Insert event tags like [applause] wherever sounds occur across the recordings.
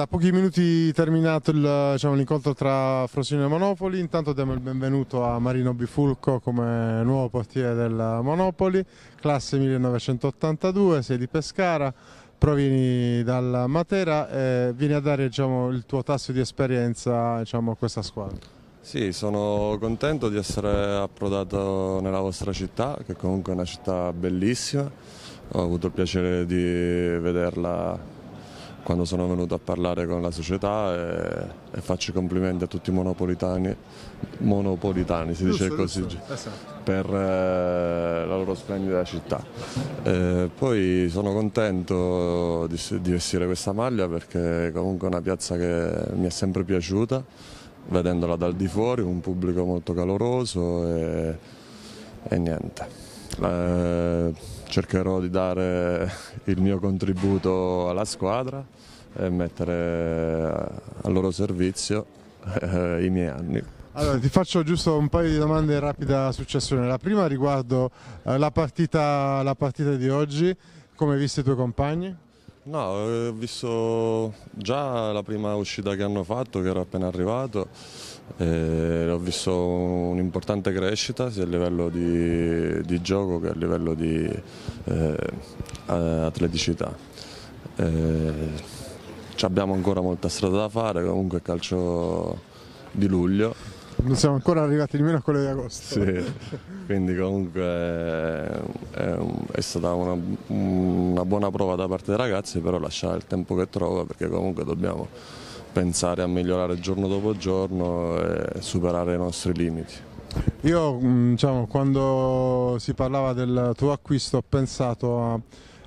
da pochi minuti terminato diciamo, l'incontro diciamo, tra Frosinone e Monopoli, intanto diamo il benvenuto a Marino Bifulco come nuovo portiere del Monopoli, classe 1982, sei di Pescara, provieni dal Matera e vieni a dare diciamo, il tuo tasso di esperienza diciamo, a questa squadra. Sì, sono contento di essere approdato nella vostra città, che comunque è una città bellissima, ho avuto il piacere di vederla quando sono venuto a parlare con la società e, e faccio i complimenti a tutti i monopolitani, monopolitani si dice così, esatto. per eh, la loro splendida città. Eh, poi sono contento di, di vestire questa maglia perché comunque è una piazza che mi è sempre piaciuta, vedendola dal di fuori, un pubblico molto caloroso e, e niente. Eh, cercherò di dare il mio contributo alla squadra e mettere al loro servizio eh, i miei anni. Allora, ti faccio giusto un paio di domande in rapida successione. La prima riguardo eh, la, partita, la partita di oggi, come hai visto i tuoi compagni? No, eh, ho visto già la prima uscita che hanno fatto, che ero appena arrivato, eh, ho visto un'importante crescita sia a livello di, di, gioco che a livello di eh, atleticità. Eh, abbiamo ancora molta strada da fare, comunque è calcio di luglio. Non siamo ancora arrivati nemmeno a quello di agosto. Sì, quindi comunque è, è stata una, una buona prova da parte dei ragazzi, però lasciare il tempo che trova perché comunque dobbiamo pensare a migliorare giorno dopo giorno e superare i nostri limiti. Io mm, diciamo, quando si parlava del tuo acquisto ho pensato a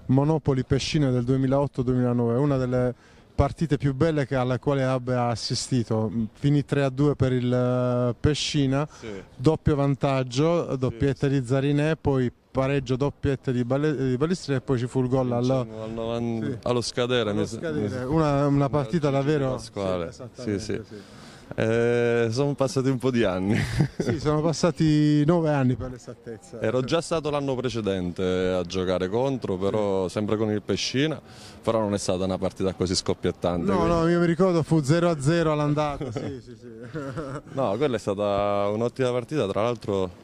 Monopoli Pescine del 2008-2009, una delle partite più belle alla quale abbia assistito. Mm, finì 3-2 per il eh, Pescina, sì. doppio vantaggio, doppietta sì. di Zarinè, poi pareggio doppietta di, Ball Ballestra e poi ci fu il gol alla... Diciamo, sì. allo scadere. Allo scadere. Una, una, partita davvero... Pasquale. Sì, sì, sì. Eh, sono passati un po' di anni. Sì, sono passati nove anni per l'esattezza. Ero già stato l'anno precedente a giocare contro, però sempre con il Pescina, però non è stata una partita così scoppiettante. No, quindi. no, io mi ricordo fu 0-0 all'andata. sì, sì, sì. no, quella è stata un'ottima partita, tra l'altro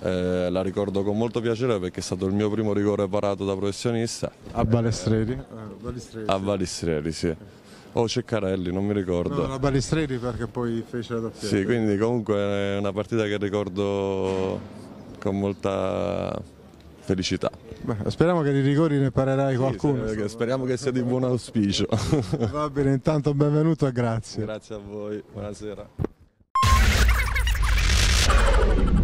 eh, la ricordo con molto piacere perché è stato il mio primo rigore parato da professionista. A Balestreri? Eh, a Balestreri, sì. O Ceccarelli, non mi ricordo. No, a Balestreri perché poi fece la doppietta. Sì, quindi comunque è una partita che ricordo con molta felicità. Beh, speriamo che di rigori ne parerai sì, qualcuno. Sì, speriamo che sia di buon auspicio. [laughs] Va bene, intanto benvenuto e grazie. Grazie a voi, buonasera.